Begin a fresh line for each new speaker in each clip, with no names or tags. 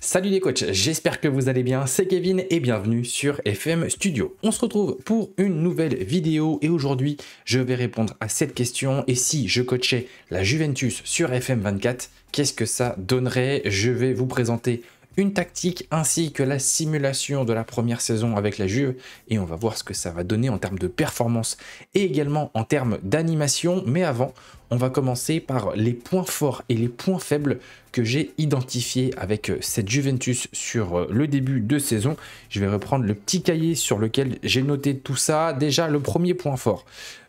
Salut les coachs, j'espère que vous allez bien, c'est Kevin et bienvenue sur FM Studio. On se retrouve pour une nouvelle vidéo et aujourd'hui je vais répondre à cette question et si je coachais la Juventus sur FM24, qu'est-ce que ça donnerait Je vais vous présenter une tactique ainsi que la simulation de la première saison avec la Juve et on va voir ce que ça va donner en termes de performance et également en termes d'animation. Mais avant, on va commencer par les points forts et les points faibles que j'ai identifiés avec euh, cette Juventus sur euh, le début de saison. Je vais reprendre le petit cahier sur lequel j'ai noté tout ça. Déjà, le premier point fort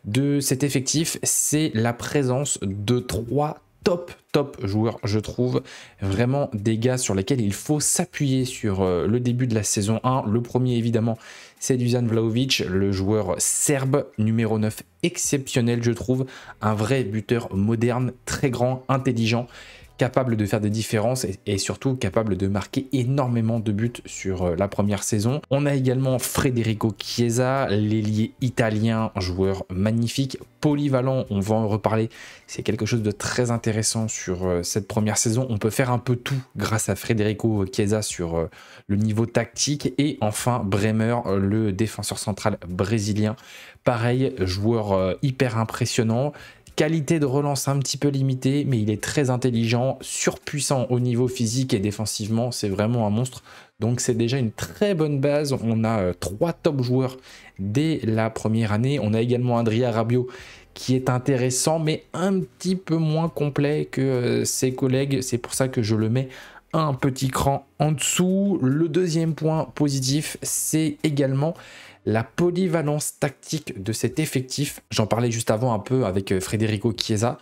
de cet effectif, c'est la présence de trois top, top joueur, je trouve. Vraiment des gars sur lesquels il faut s'appuyer sur euh, le début de la saison 1. Le premier, évidemment, c'est Dusan Vlaovic, le joueur serbe numéro 9, exceptionnel, je trouve. Un vrai buteur moderne, très grand, intelligent capable de faire des différences et, surtout capable de marquer énormément de buts sur euh, la première saison. On a également Federico Chiesa, l'ailier italien, joueur magnifique, polyvalent, on va en reparler. C'est quelque chose de très intéressant sur euh, cette première saison. On peut faire un peu tout grâce à Federico Chiesa sur euh, le niveau tactique. Et enfin, Bremer, le défenseur central brésilien. Pareil, joueur hyper impressionnant. Qualité de relance un petit peu limitée, mais il est très intelligent, surpuissant au niveau physique et défensivement. C'est vraiment un monstre. Donc c'est déjà une très bonne base. On a euh, trois top joueurs dès la première année. On a également Andrea Rabio qui est intéressant, mais un petit peu moins complet que euh, ses collègues. C'est pour ça que je le mets un petit cran en dessous. Le deuxième point positif, c'est également la polyvalence tactique de cet effectif. J'en parlais juste avant un peu avec euh, Federico Chiesa.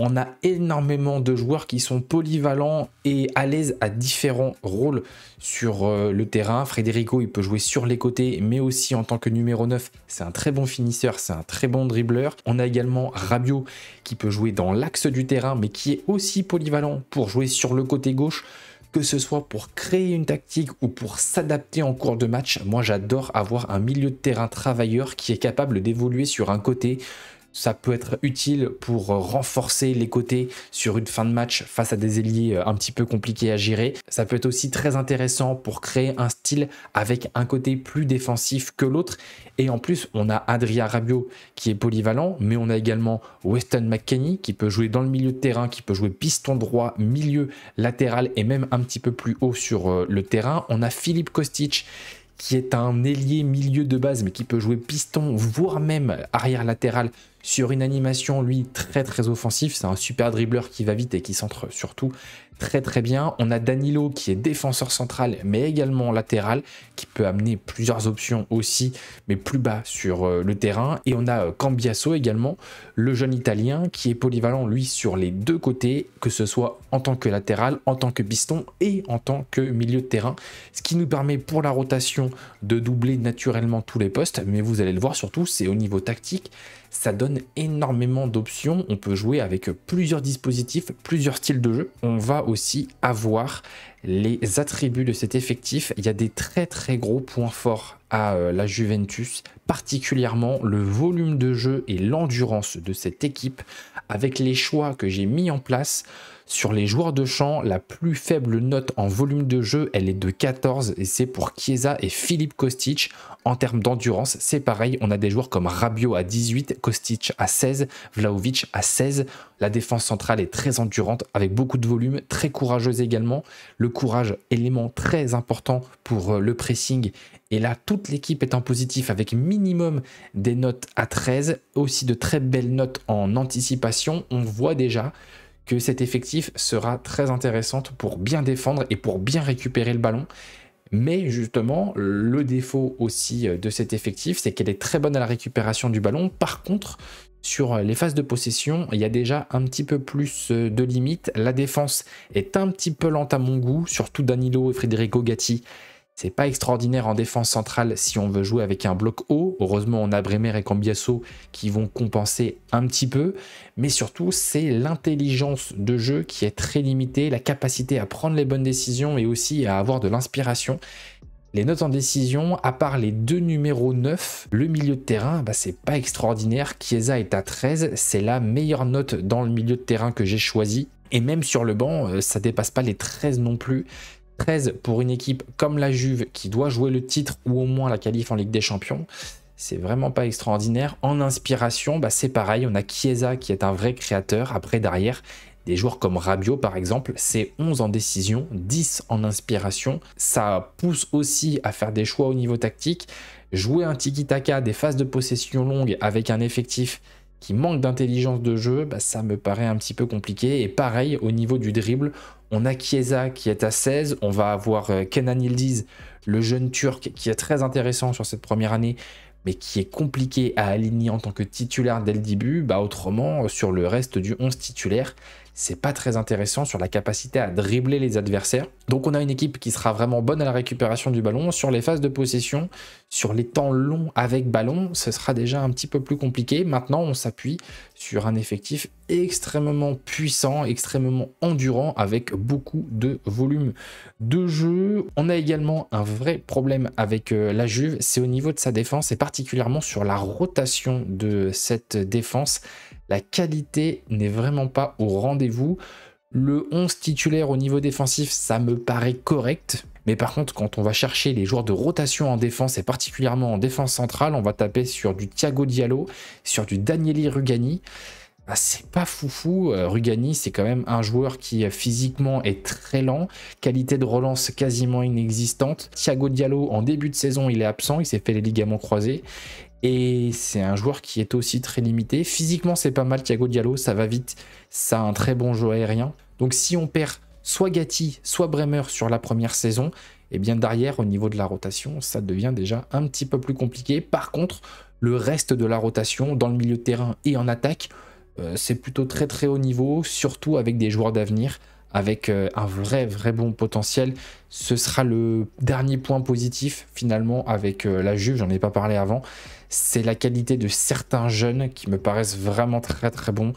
On a énormément de joueurs qui sont polyvalents et à l'aise à différents rôles sur euh, le terrain. Federico, il peut jouer sur les côtés, mais aussi en tant que numéro 9. C'est un très bon finisseur, c'est un très bon dribbleur. On a également Rabio qui peut jouer dans l'axe du terrain, mais qui est aussi polyvalent pour jouer sur le côté gauche que ce soit pour créer une tactique ou pour s'adapter en cours de match, moi j'adore avoir un milieu de terrain travailleur qui est capable d'évoluer sur un côté, ça peut être utile pour renforcer les côtés sur une fin de match face à des ailiers euh, un petit peu compliqués à gérer. Ça peut être aussi très intéressant pour créer un style avec un côté plus défensif que l'autre. Et en plus, on a Adria Rabiot qui est polyvalent, mais on a également Weston McKennie qui peut jouer dans le milieu de terrain, qui peut jouer piston droit, milieu, latéral et même un petit peu plus haut sur euh, le terrain. On a Philippe Kostic qui est un ailier milieu de base, mais qui peut jouer piston, voire même arrière latéral sur une animation, lui, très très offensif. C'est un super dribbleur qui va vite et qui centre surtout très très bien. On a Danilo qui est défenseur central, mais également latéral, qui peut amener plusieurs options aussi, mais plus bas sur euh, le terrain. Et on a euh, Cambiasso également, le jeune italien, qui est polyvalent, lui, sur les deux côtés, que ce soit en tant que latéral, en tant que piston et en tant que milieu de terrain. Ce qui nous permet pour la rotation de doubler naturellement tous les postes, mais vous allez le voir surtout, c'est au niveau tactique, ça donne énormément d'options. On peut jouer avec plusieurs dispositifs, plusieurs styles de jeu. On va aussi avoir les attributs de cet effectif. Il y a des très très gros points forts à euh, la Juventus, particulièrement le volume de jeu et l'endurance de cette équipe. Avec les choix que j'ai mis en place, sur les joueurs de champ, la plus faible note en volume de jeu, elle est de 14 et c'est pour Chiesa et Philippe Kostic. En termes d'endurance, c'est pareil, on a des joueurs comme Rabio à 18, Kostic à 16, Vlaovic à 16. La défense centrale est très endurante, avec beaucoup de volume, très courageuse également. Le courage, élément très important pour euh, le pressing. Et là, toute l'équipe est en positif avec minimum des notes à 13, aussi de très belles notes en anticipation. On voit déjà que cet effectif sera très intéressant pour bien défendre et pour bien récupérer le ballon. Mais justement, le défaut aussi euh, de cet effectif, c'est qu'elle est très bonne à la récupération du ballon. Par contre, sur les phases de possession, il y a déjà un petit peu plus euh, de limites. La défense est un petit peu lente à mon goût, surtout Danilo et Federico Gatti c'est pas extraordinaire en défense centrale si on veut jouer avec un bloc haut. Heureusement, on a Bremer et Cambiasso qui vont compenser un petit peu. Mais surtout, c'est l'intelligence de jeu qui est très limitée, la capacité à prendre les bonnes décisions et aussi à avoir de l'inspiration. Les notes en décision, à part les deux numéros 9, le milieu de terrain, bah c'est pas extraordinaire. Chiesa est à 13, c'est la meilleure note dans le milieu de terrain que j'ai choisi. Et même sur le banc, euh, ça dépasse pas les 13 non plus. 13 pour une équipe comme la Juve qui doit jouer le titre ou au moins la qualif en Ligue des Champions. C'est vraiment pas extraordinaire. En inspiration, bah c'est pareil. On a Chiesa qui est un vrai créateur. Après, derrière, des joueurs comme Rabiot, par exemple, c'est 11 en décision, 10 en inspiration. Ça pousse aussi à faire des choix au niveau tactique. Jouer un tiki-taka, des phases de possession longues avec un effectif qui manque d'intelligence de jeu, bah, ça me paraît un petit peu compliqué. Et pareil, au niveau du dribble, on a Chiesa qui est à 16. On va avoir euh, Kenan Yildiz, le jeune turc, qui est très intéressant sur cette première année, mais qui est compliqué à aligner en tant que titulaire dès le début. Bah, autrement, euh, sur le reste du 11 titulaire, c'est pas très intéressant sur la capacité à dribbler les adversaires. Donc on a une équipe qui sera vraiment bonne à la récupération du ballon, sur les phases de possession, sur les temps longs avec ballon, ce sera déjà un petit peu plus compliqué. Maintenant, on s'appuie sur un effectif extrêmement puissant, extrêmement endurant, avec beaucoup de volume de jeu. On a également un vrai problème avec euh, la Juve, c'est au niveau de sa défense et particulièrement sur la rotation de cette défense. La qualité n'est vraiment pas au rendez-vous. Le 11 titulaire au niveau défensif, ça me paraît correct. Mais par contre, quand on va chercher les joueurs de rotation en défense et particulièrement en défense centrale, on va taper sur du Thiago Diallo, sur du Danieli Rugani. Ah, c'est pas foufou. Euh, Rugani, c'est quand même un joueur qui euh, physiquement est très lent, qualité de relance quasiment inexistante. Thiago Diallo, en début de saison, il est absent, il s'est fait les ligaments croisés. Et c'est un joueur qui est aussi très limité. Physiquement, c'est pas mal, Thiago Diallo, ça va vite. Ça a un très bon jeu aérien. Donc si on perd soit Gatti, soit Bremer sur la première saison, et eh bien derrière, au niveau de la rotation, ça devient déjà un petit peu plus compliqué. Par contre, le reste de la rotation, dans le milieu de terrain et en attaque, euh, c'est plutôt très très haut niveau, surtout avec des joueurs d'avenir, avec euh, un vrai vrai bon potentiel. Ce sera le dernier point positif finalement avec euh, la Juve, j'en ai pas parlé avant, c'est la qualité de certains jeunes qui me paraissent vraiment très très bons.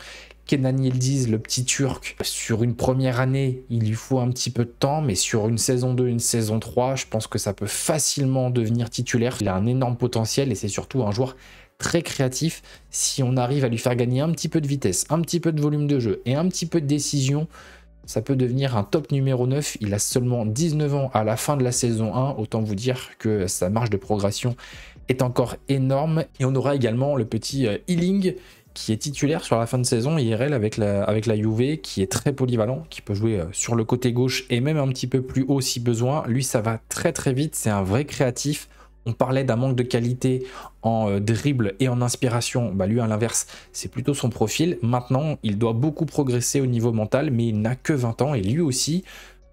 Kenan Yildiz, le petit turc, sur une première année, il lui faut un petit peu de temps, mais sur une saison 2, une saison 3, je pense que ça peut facilement devenir titulaire. Il a un énorme potentiel et c'est surtout un joueur très créatif si on arrive à lui faire gagner un petit peu de vitesse, un petit peu de volume de jeu et un petit peu de décision. Ça peut devenir un top numéro 9. Il a seulement 19 ans à la fin de la saison 1. Autant vous dire que sa marge de progression est encore énorme. Et on aura également le petit Healing euh, qui est titulaire sur la fin de saison IRL avec la, avec la UV, qui est très polyvalent, qui peut jouer euh, sur le côté gauche et même un petit peu plus haut si besoin. Lui, ça va très très vite, c'est un vrai créatif. On parlait d'un manque de qualité en euh, dribble et en inspiration. Bah lui, à l'inverse, c'est plutôt son profil. Maintenant, il doit beaucoup progresser au niveau mental, mais il n'a que 20 ans et lui aussi,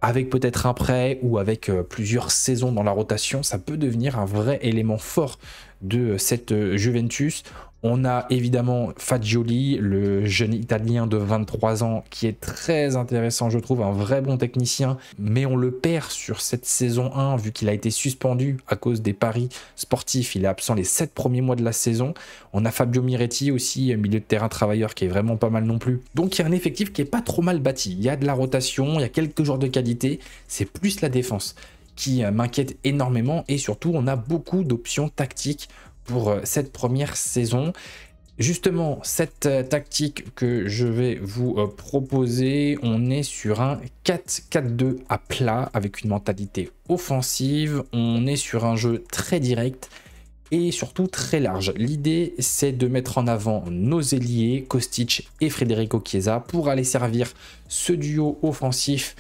avec peut-être un prêt ou avec euh, plusieurs saisons dans la rotation, ça peut devenir un vrai élément fort de euh, cette euh, Juventus. On a évidemment Fagioli, le jeune italien de 23 ans, qui est très intéressant, je trouve, un vrai bon technicien, mais on le perd sur cette saison 1, vu qu'il a été suspendu à cause des paris sportifs. Il est absent les 7 premiers mois de la saison. On a Fabio Miretti aussi, milieu de terrain travailleur, qui est vraiment pas mal non plus. Donc il y a un effectif qui est pas trop mal bâti. Il y a de la rotation, il y a quelques joueurs de qualité, c'est plus la défense qui m'inquiète énormément et surtout on a beaucoup d'options tactiques euh, cette première saison. Justement, cette euh, tactique que je vais vous euh, proposer, on est sur un 4-4-2 à plat avec une mentalité offensive. On est sur un jeu très direct et surtout très large. L'idée, c'est de mettre en avant nos ailiers, Kostic et Federico Chiesa, pour aller servir ce duo offensif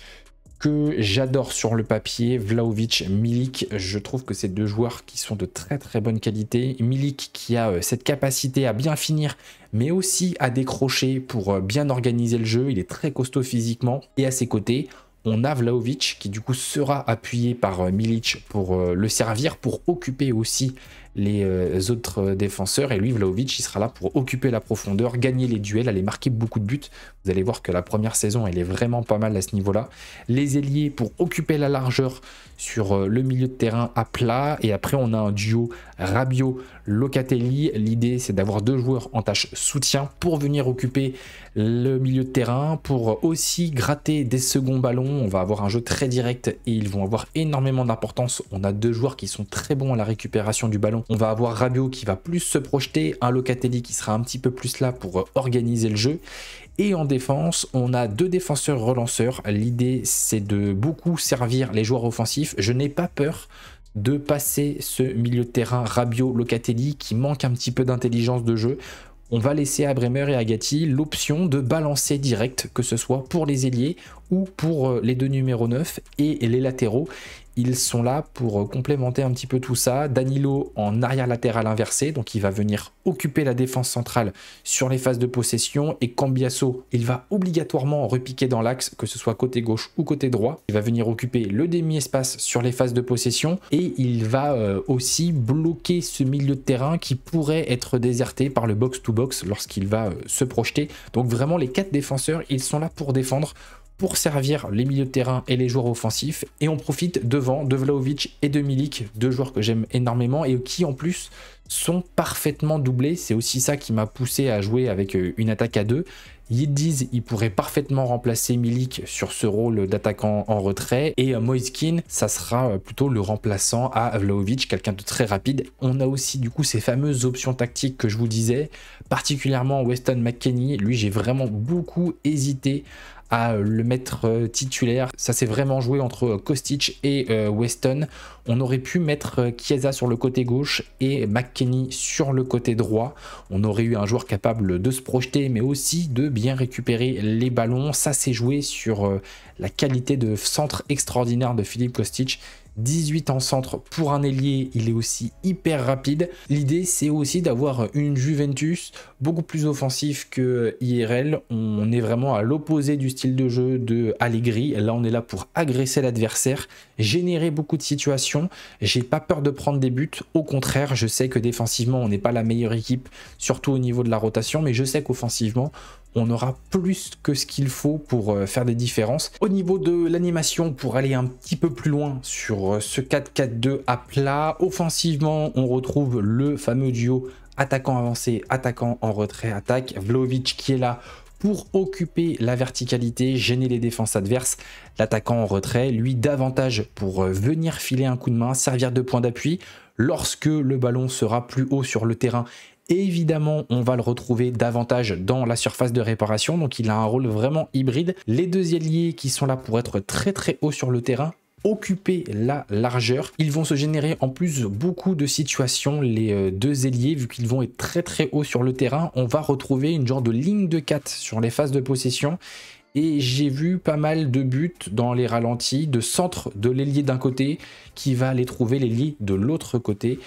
que j'adore sur le papier, Vlaovic, Milik, je trouve que c'est deux joueurs qui sont de très très bonne qualité. Milik qui a euh, cette capacité à bien finir, mais aussi à décrocher pour euh, bien organiser le jeu, il est très costaud physiquement, et à ses côtés, on a Vlaovic qui du coup sera appuyé par euh, Milic pour le servir, pour occuper aussi les euh, autres euh, défenseurs. Et lui, Vlaovic, il sera là pour occuper la profondeur, gagner les duels, aller marquer beaucoup de buts. Vous allez voir que la première saison, elle est vraiment pas mal à ce niveau-là. Les ailiers pour occuper la largeur sur euh, le milieu de terrain à plat. Et après, on a un duo Rabio locatelli L'idée, c'est d'avoir deux joueurs en tâche soutien pour venir occuper le milieu de terrain, pour aussi gratter des seconds ballons. On va avoir un jeu très direct et ils vont avoir énormément d'importance. On a deux joueurs qui sont très bons à la récupération du ballon on va avoir Rabiot qui va plus se projeter, un Locatelli qui sera un petit peu plus là pour euh, organiser le jeu. Et en défense, on a deux défenseurs relanceurs. L'idée, c'est de beaucoup servir les joueurs offensifs. Je n'ai pas peur de passer ce milieu de terrain Rabiot-Locatelli qui manque un petit peu d'intelligence de jeu on va laisser à Bremer et à l'option de balancer direct, que ce soit pour les ailiers ou pour euh, les deux numéros 9 et les latéraux ils sont là pour euh, complémenter un petit peu tout ça. Danilo en arrière latéral inversé, donc il va venir occuper la défense centrale sur les phases de possession. Et Cambiasso, il va obligatoirement repiquer dans l'axe, que ce soit côté gauche ou côté droit. Il va venir occuper le demi-espace sur les phases de possession et il va euh, aussi bloquer ce milieu de terrain qui pourrait être déserté par le box-to-box lorsqu'il va euh, se projeter. Donc vraiment, les quatre défenseurs, ils sont là pour défendre, pour servir les milieux de terrain et les joueurs offensifs. Et on profite devant de Vlaovic et de Milik, deux joueurs que j'aime énormément et qui en plus sont parfaitement doublés. C'est aussi ça qui m'a poussé à jouer avec euh, une attaque à deux. Yiddiz, il pourrait parfaitement remplacer Milik sur ce rôle d'attaquant en retrait. Et euh, Moiskin, ça sera euh, plutôt le remplaçant à Vlaovic, quelqu'un de très rapide. On a aussi du coup ces fameuses options tactiques que je vous disais, particulièrement Weston McKennie. Lui, j'ai vraiment beaucoup hésité à euh, le mettre euh, titulaire. Ça s'est vraiment joué entre euh, Kostic et Weston. On aurait pu mettre Chiesa sur le côté gauche et McKenny sur le côté droit. On aurait eu un joueur capable de se projeter, mais aussi de bien récupérer les ballons. Ça s'est joué sur la qualité de centre extraordinaire de Philippe Kostic 18 en centre pour un ailier, il est aussi hyper rapide. L'idée, c'est aussi d'avoir une Juventus beaucoup plus offensif que IRL. On est vraiment à l'opposé du style de jeu de Allegri. Là, on est là pour agresser l'adversaire, générer beaucoup de situations. J'ai pas peur de prendre des buts. Au contraire, je sais que défensivement, on n'est pas la meilleure équipe, surtout au niveau de la rotation, mais je sais qu'offensivement, on aura plus que ce qu'il faut pour euh, faire des différences. Au niveau de l'animation, pour aller un petit peu plus loin sur euh, ce 4-4-2 à plat, offensivement, on retrouve le fameux duo attaquant avancé, attaquant en retrait, attaque. Vlovic qui est là pour occuper la verticalité, gêner les défenses adverses, l'attaquant en retrait, lui davantage pour euh, venir filer un coup de main, servir de point d'appui lorsque le ballon sera plus haut sur le terrain Évidemment, on va le retrouver davantage dans la surface de réparation, donc il a un rôle vraiment hybride. Les deux ailiers qui sont là pour être très très haut sur le terrain, occuper la largeur. Ils vont se générer en plus beaucoup de situations, les euh, deux ailiers, vu qu'ils vont être très très haut sur le terrain. On va retrouver une genre de ligne de 4 sur les phases de possession. Et j'ai vu pas mal de buts dans les ralentis de centre de l'ailier d'un côté qui va aller trouver l'ailier de l'autre côté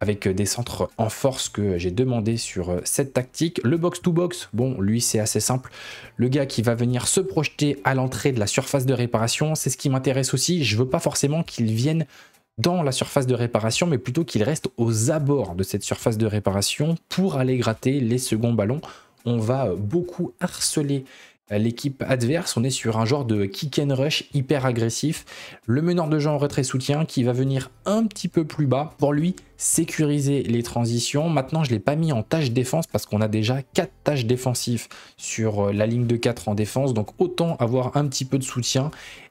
avec des centres en force que j'ai demandé sur euh, cette tactique. Le box-to-box, bon, lui, c'est assez simple. Le gars qui va venir se projeter à l'entrée de la surface de réparation, c'est ce qui m'intéresse aussi. Je veux pas forcément qu'il vienne dans la surface de réparation, mais plutôt qu'il reste aux abords de cette surface de réparation pour aller gratter les seconds ballons. On va beaucoup harceler euh, l'équipe adverse. On est sur un genre de kick and rush hyper agressif. Le meneur de jeu en retrait soutien qui va venir un petit peu plus bas pour lui sécuriser les transitions. Maintenant, je ne l'ai pas mis en tâche défense parce qu'on a déjà 4 tâches défensives sur euh, la ligne de 4 en défense. Donc autant avoir un petit peu de soutien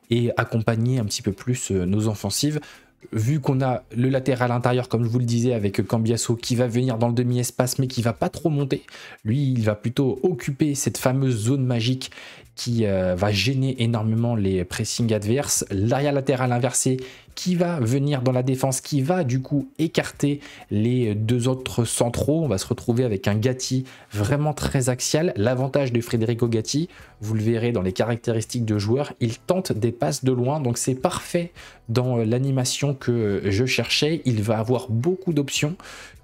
et accompagner un petit peu plus euh, nos offensives vu qu'on a le latéral intérieur, comme je vous le disais, avec Cambiasso qui va venir dans le demi-espace, mais qui va pas trop monter. Lui, il va plutôt occuper cette fameuse zone magique qui euh, va gêner énormément les pressings adverses. L'arrière latéral inversé qui va venir dans la défense, qui va du coup écarter les deux autres centraux. On va se retrouver avec un Gatti vraiment très axial. L'avantage de Federico Gatti, vous le verrez dans les caractéristiques de joueur, il tente des passes de loin, donc c'est parfait dans l'animation que je cherchais. Il va avoir beaucoup d'options,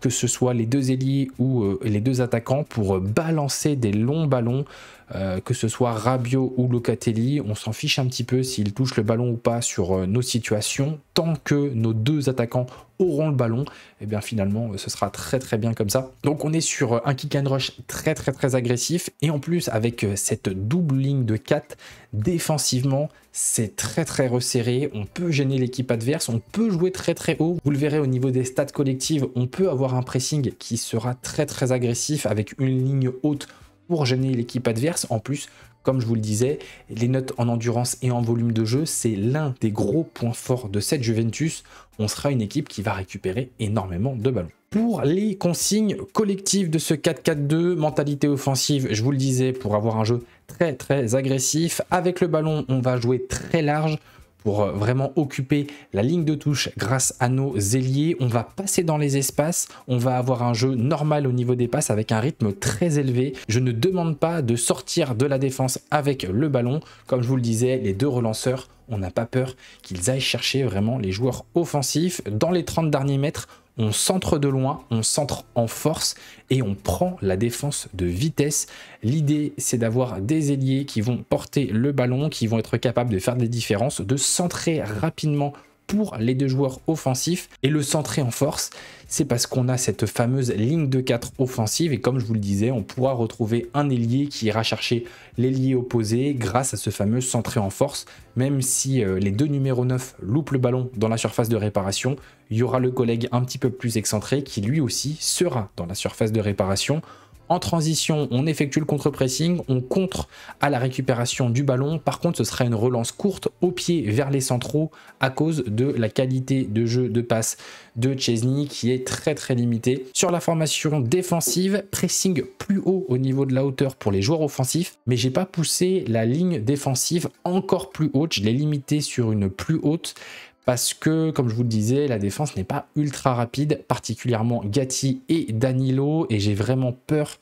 que ce soit les deux ailiers ou euh, les deux attaquants, pour balancer des longs ballons euh, que ce soit rabio ou Locatelli, on s'en fiche un petit peu s'il touche le ballon ou pas sur euh, nos situations. Tant que nos deux attaquants auront le ballon, et eh bien finalement euh, ce sera très très bien comme ça. Donc on est sur un kick and rush très très très agressif et en plus avec cette double ligne de 4 défensivement c'est très très resserré, on peut gêner l'équipe adverse, on peut jouer très très haut. Vous le verrez au niveau des stats collectives, on peut avoir un pressing qui sera très très agressif avec une ligne haute pour gêner l'équipe adverse. En plus, comme je vous le disais, les notes en endurance et en volume de jeu, c'est l'un des gros points forts de cette Juventus. On sera une équipe qui va récupérer énormément de ballons. Pour les consignes collectives de ce 4-4-2, mentalité offensive, je vous le disais, pour avoir un jeu très très agressif. Avec le ballon, on va jouer très large pour euh, vraiment occuper la ligne de touche grâce à nos ailiers. On va passer dans les espaces, on va avoir un jeu normal au niveau des passes avec un rythme très élevé. Je ne demande pas de sortir de la défense avec le ballon. Comme je vous le disais, les deux relanceurs, on n'a pas peur qu'ils aillent chercher vraiment les joueurs offensifs. Dans les 30 derniers mètres, on centre de loin, on centre en force et on prend la défense de vitesse. L'idée, c'est d'avoir des ailiers qui vont porter le ballon, qui vont être capables de faire des différences, de centrer rapidement pour les deux joueurs offensifs et le centré en force. C'est parce qu'on a cette fameuse ligne de 4 offensive et comme je vous le disais, on pourra retrouver un ailier qui ira chercher l'ailier opposé grâce à ce fameux centré en force. Même si euh, les deux numéros 9 loupent le ballon dans la surface de réparation, il y aura le collègue un petit peu plus excentré qui lui aussi sera dans la surface de réparation en transition, on effectue le contre-pressing, on contre à la récupération du ballon. Par contre, ce sera une relance courte au pied vers les centraux à cause de la qualité de jeu de passe de Chesney qui est très très limitée. Sur la formation défensive, pressing plus haut au niveau de la hauteur pour les joueurs offensifs, mais j'ai pas poussé la ligne défensive encore plus haute, je l'ai limitée sur une plus haute parce que, comme je vous le disais, la défense n'est pas ultra rapide, particulièrement Gatti et Danilo, et j'ai vraiment peur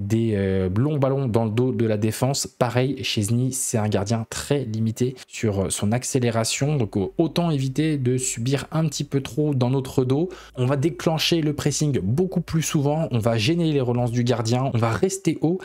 des euh, longs ballons dans le dos de la défense. Pareil, chez Chesney, c'est un gardien très limité sur euh, son accélération. Donc euh, autant éviter de subir un petit peu trop dans notre dos. On va déclencher le pressing beaucoup plus souvent. On va gêner les relances du gardien. On va rester haut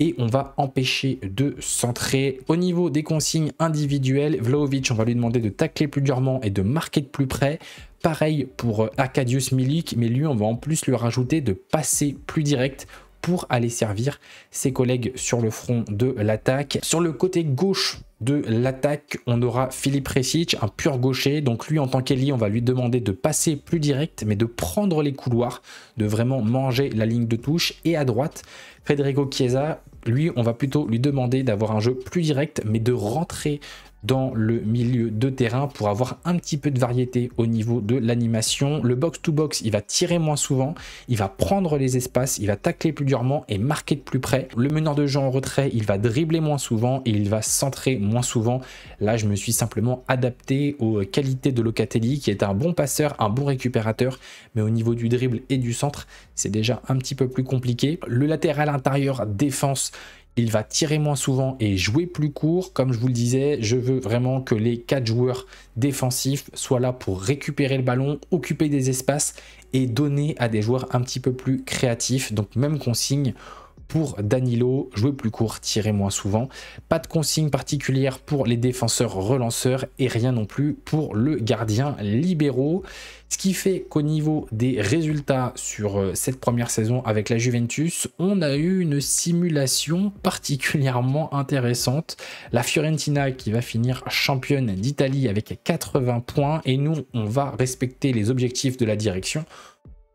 et on va empêcher de centrer. Au niveau des consignes individuelles, Vlaovic, on va lui demander de tacler plus durement et de marquer de plus près. Pareil pour Akadius Milik, mais lui, on va en plus lui rajouter de passer plus direct pour aller servir ses collègues sur le front de l'attaque. Sur le côté gauche de l'attaque, on aura Philippe Resic, un pur gaucher. Donc lui, en tant qu'ailier, on va lui demander de passer plus direct, mais de prendre les couloirs, de vraiment manger la ligne de touche. Et à droite, Federico Chiesa, lui, on va plutôt lui demander d'avoir un jeu plus direct, mais de rentrer dans le milieu de terrain pour avoir un petit peu de variété au niveau de l'animation. Le box-to-box, il va tirer moins souvent, il va prendre les espaces, il va tacler plus durement et marquer de plus près. Le meneur de jeu en retrait, il va dribbler moins souvent et il va centrer moins souvent. Là, je me suis simplement adapté aux qualités de Locatelli, qui est un bon passeur, un bon récupérateur, mais au niveau du dribble et du centre, c'est déjà un petit peu plus compliqué. Le latéral intérieur défense, il va tirer moins souvent et jouer plus court. Comme je vous le disais, je veux vraiment que les quatre joueurs défensifs soient là pour récupérer le ballon, occuper des espaces et donner à des joueurs un petit peu plus créatifs. Donc même consigne, pour Danilo, jouer plus court, tirer moins souvent. Pas de consigne particulière pour les défenseurs relanceurs et rien non plus pour le gardien libéraux. Ce qui fait qu'au niveau des résultats sur euh, cette première saison avec la Juventus, on a eu une simulation particulièrement intéressante. La Fiorentina qui va finir championne d'Italie avec 80 points et nous, on va respecter les objectifs de la direction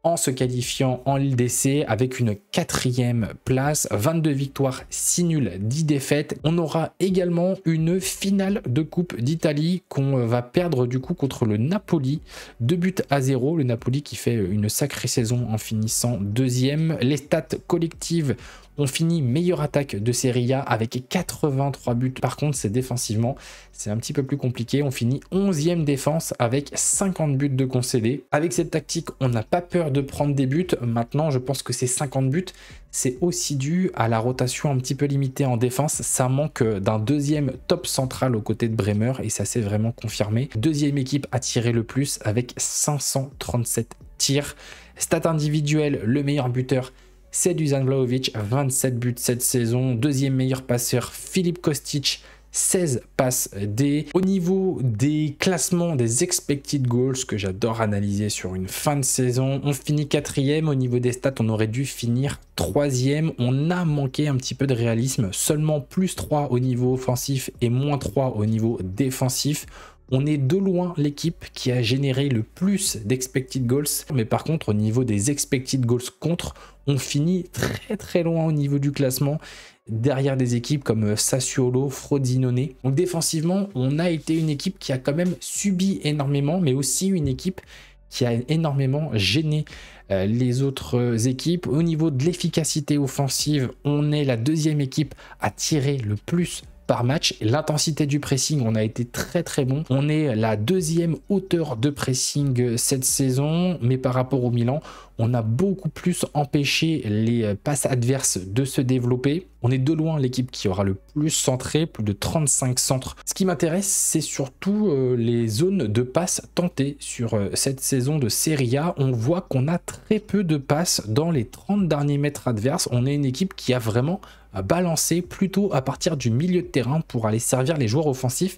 en se qualifiant en LDC avec une quatrième place, 22 victoires, 6 nuls, 10 défaites. On aura également une finale de Coupe d'Italie qu'on va perdre du coup contre le Napoli, 2 buts à 0. Le Napoli qui fait une sacrée saison en finissant deuxième. Les stats collectives, on finit meilleure attaque de Serie A avec 83 buts. Par contre, c'est défensivement, c'est un petit peu plus compliqué. On finit 11e défense avec 50 buts de concédés. Avec cette tactique, on n'a pas peur de prendre des buts. Maintenant, je pense que ces 50 buts, c'est aussi dû à la rotation un petit peu limitée en défense. Ça manque d'un deuxième top central aux côtés de Bremer et ça s'est vraiment confirmé. Deuxième équipe à tirer le plus avec 537 tirs. Stat individuel, le meilleur buteur c'est Dusan 27 buts cette saison, deuxième meilleur passeur Philippe Kostic, 16 passes D. Au niveau des classements des expected goals que j'adore analyser sur une fin de saison, on finit quatrième. Au niveau des stats, on aurait dû finir troisième. On a manqué un petit peu de réalisme, seulement plus 3 au niveau offensif et moins 3 au niveau défensif on est de loin l'équipe qui a généré le plus d'expected goals. Mais par contre, au niveau des expected goals contre, on finit très très loin au niveau du classement derrière des équipes comme Sassuolo, Frodinone. Donc défensivement, on a été une équipe qui a quand même subi énormément, mais aussi une équipe qui a énormément gêné euh, les autres équipes. Au niveau de l'efficacité offensive, on est la deuxième équipe à tirer le plus match. L'intensité du pressing, on a été très très bon. On est la deuxième hauteur de pressing euh, cette saison, mais par rapport au Milan, on a beaucoup plus empêché les euh, passes adverses de se développer. On est de loin l'équipe qui aura le plus centré, plus de 35 centres. Ce qui m'intéresse, c'est surtout euh, les zones de passes tentées sur cette saison de Serie A. On voit qu'on a très peu de passes dans les 30 derniers mètres adverses. On est une équipe qui a vraiment balancer plutôt à partir du milieu de terrain pour aller servir les joueurs offensifs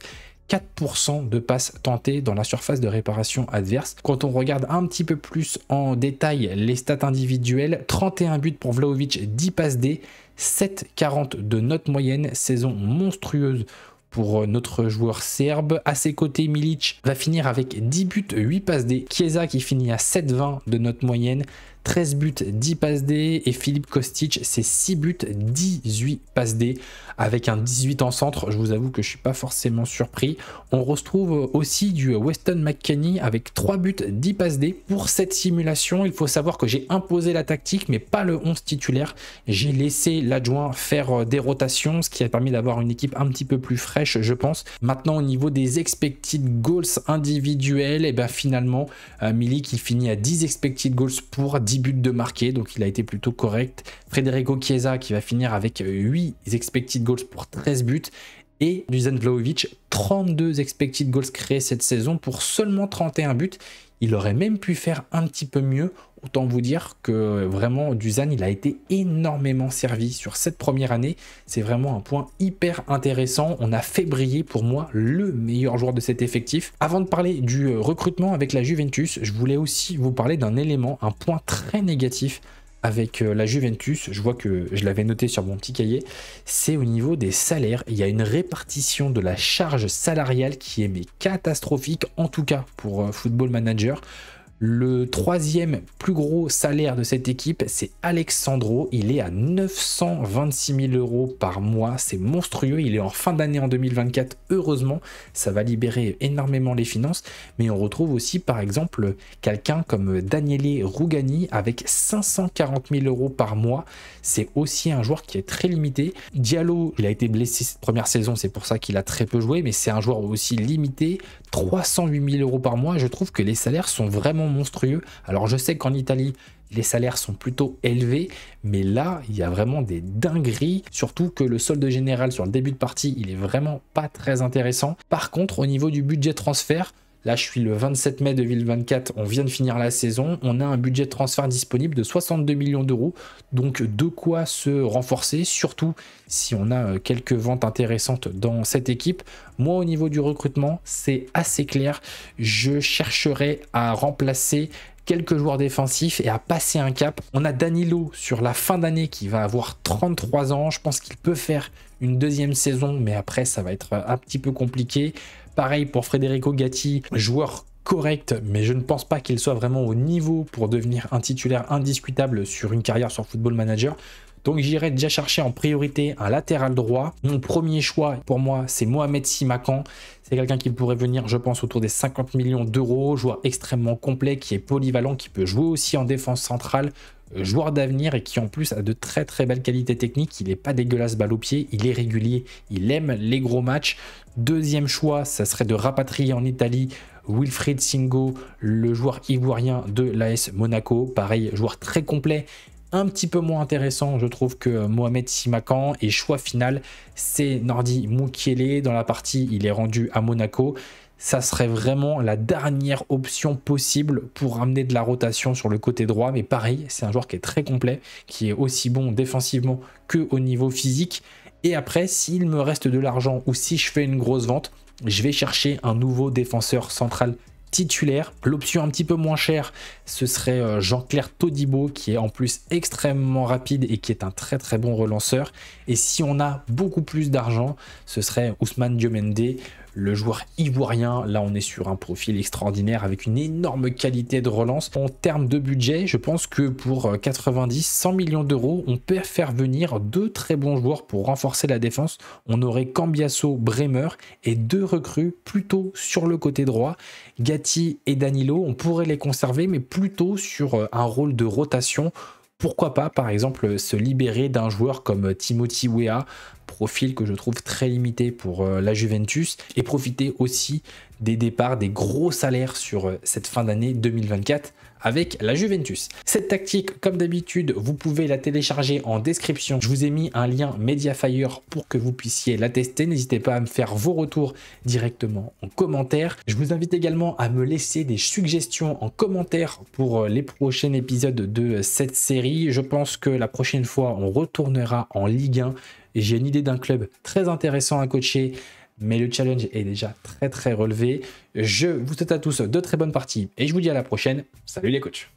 4% de passes tentées dans la surface de réparation adverse. Quand on regarde un petit peu plus en détail les stats individuelles, 31 buts pour Vlaovic, 10 passes D, 7,40 de note moyenne, saison monstrueuse pour euh, notre joueur serbe. À ses côtés, Milic va finir avec 10 buts, 8 passes D. Chiesa qui finit à 7,20 de note moyenne, 13 buts, 10 passes D. Et Philippe Kostic, c'est 6 buts, 18 passes D avec un 18 en centre. Je vous avoue que je ne suis pas forcément surpris. On retrouve aussi du Weston McKenney avec 3 buts, 10 passes D. Pour cette simulation, il faut savoir que j'ai imposé la tactique, mais pas le 11 titulaire. J'ai laissé l'adjoint faire euh, des rotations, ce qui a permis d'avoir une équipe un petit peu plus fraîche, je pense. Maintenant, au niveau des expected goals individuels, et eh ben finalement, euh, Milik, qui finit à 10 expected goals pour 10 buts de marqué, donc il a été plutôt correct. Federico Chiesa qui va finir avec 8 euh, expected goals pour 13 buts et Dusan Vlaovic 32 expected goals créés cette saison pour seulement 31 buts. Il aurait même pu faire un petit peu mieux. Autant vous dire que vraiment, Dusan, il a été énormément servi sur cette première année. C'est vraiment un point hyper intéressant. On a fait briller pour moi le meilleur joueur de cet effectif. Avant de parler du recrutement avec la Juventus, je voulais aussi vous parler d'un élément, un point très négatif avec euh, la Juventus, je vois que je l'avais noté sur mon petit cahier, c'est au niveau des salaires. Il y a une répartition de la charge salariale qui est catastrophique, en tout cas pour euh, Football Manager. Le troisième plus gros salaire de cette équipe, c'est Alexandro. Il est à 926 000 euros par mois. C'est monstrueux. Il est en fin d'année en 2024. Heureusement, ça va libérer énormément les finances. Mais on retrouve aussi, par exemple, quelqu'un comme Daniele Rugani avec 540 000 euros par mois. C'est aussi un joueur qui est très limité. Diallo, il a été blessé cette première saison. C'est pour ça qu'il a très peu joué. Mais c'est un joueur aussi limité. 308 000 euros par mois, je trouve que les salaires sont vraiment monstrueux. Alors je sais qu'en Italie, les salaires sont plutôt élevés, mais là, il y a vraiment des dingueries, surtout que le solde général sur le début de partie, il est vraiment pas très intéressant. Par contre, au niveau du budget transfert, Là, je suis le 27 mai 2024, on vient de finir la saison, on a un budget de transfert disponible de 62 millions d'euros, donc de quoi se renforcer, surtout si on a euh, quelques ventes intéressantes dans cette équipe. Moi, au niveau du recrutement, c'est assez clair, je chercherai à remplacer quelques joueurs défensifs et à passer un cap. On a Danilo sur la fin d'année qui va avoir 33 ans. Je pense qu'il peut faire une deuxième saison, mais après, ça va être euh, un petit peu compliqué. Pareil pour Federico Gatti, joueur correct, mais je ne pense pas qu'il soit vraiment au niveau pour devenir un titulaire indiscutable sur une carrière sur Football Manager. Donc j'irai déjà chercher en priorité un latéral droit. Mon premier choix pour moi, c'est Mohamed Simakan. C'est quelqu'un qui pourrait venir, je pense, autour des 50 millions d'euros. Joueur extrêmement complet, qui est polyvalent, qui peut jouer aussi en défense centrale euh, joueur d'avenir et qui en plus a de très très belles qualités techniques. Il n'est pas dégueulasse balle au pied, il est régulier, il aime les gros matchs. Deuxième choix, ça serait de rapatrier en Italie Wilfried Singo, le joueur ivoirien de l'AS Monaco. Pareil, joueur très complet, un petit peu moins intéressant, je trouve, que euh, Mohamed Simakan. Et choix final, c'est Nordi Mukiele. Dans la partie, il est rendu à Monaco. Ça serait vraiment la dernière option possible pour amener de la rotation sur le côté droit. Mais pareil, c'est un joueur qui est très complet, qui est aussi bon défensivement que au niveau physique. Et après, s'il me reste de l'argent ou si je fais une grosse vente, je vais chercher un nouveau défenseur central titulaire. L'option un petit peu moins chère, ce serait euh, Jean-Claire Todibo, qui est en plus extrêmement rapide et qui est un très très bon relanceur. Et si on a beaucoup plus d'argent, ce serait Ousmane Diomende, le joueur ivoirien. Là, on est sur un profil extraordinaire avec une énorme qualité de relance. En termes de budget, je pense que pour 90, euh, 100 millions d'euros, on peut faire venir deux très bons joueurs pour renforcer la défense. On aurait Cambiasso, Bremer et deux recrues plutôt sur le côté droit, Gatti et Danilo. On pourrait les conserver, mais plutôt sur euh, un rôle de rotation pourquoi pas, par exemple, se libérer d'un joueur comme Timothy Weah, profil que je trouve très limité pour euh, la Juventus, et profiter aussi des départs, des gros salaires sur euh, cette fin d'année 2024 avec la Juventus. Cette tactique, comme d'habitude, vous pouvez la télécharger en description. Je vous ai mis un lien Mediafire pour que vous puissiez la tester. N'hésitez pas à me faire vos retours directement en commentaire. Je vous invite également à me laisser des suggestions en commentaire pour euh, les prochains épisodes de euh, cette série. Je pense que la prochaine fois, on retournera en Ligue 1. J'ai une idée d'un club très intéressant à coacher mais le challenge est déjà très très relevé. Je vous souhaite à tous de très bonnes parties et je vous dis à la prochaine. Salut les coachs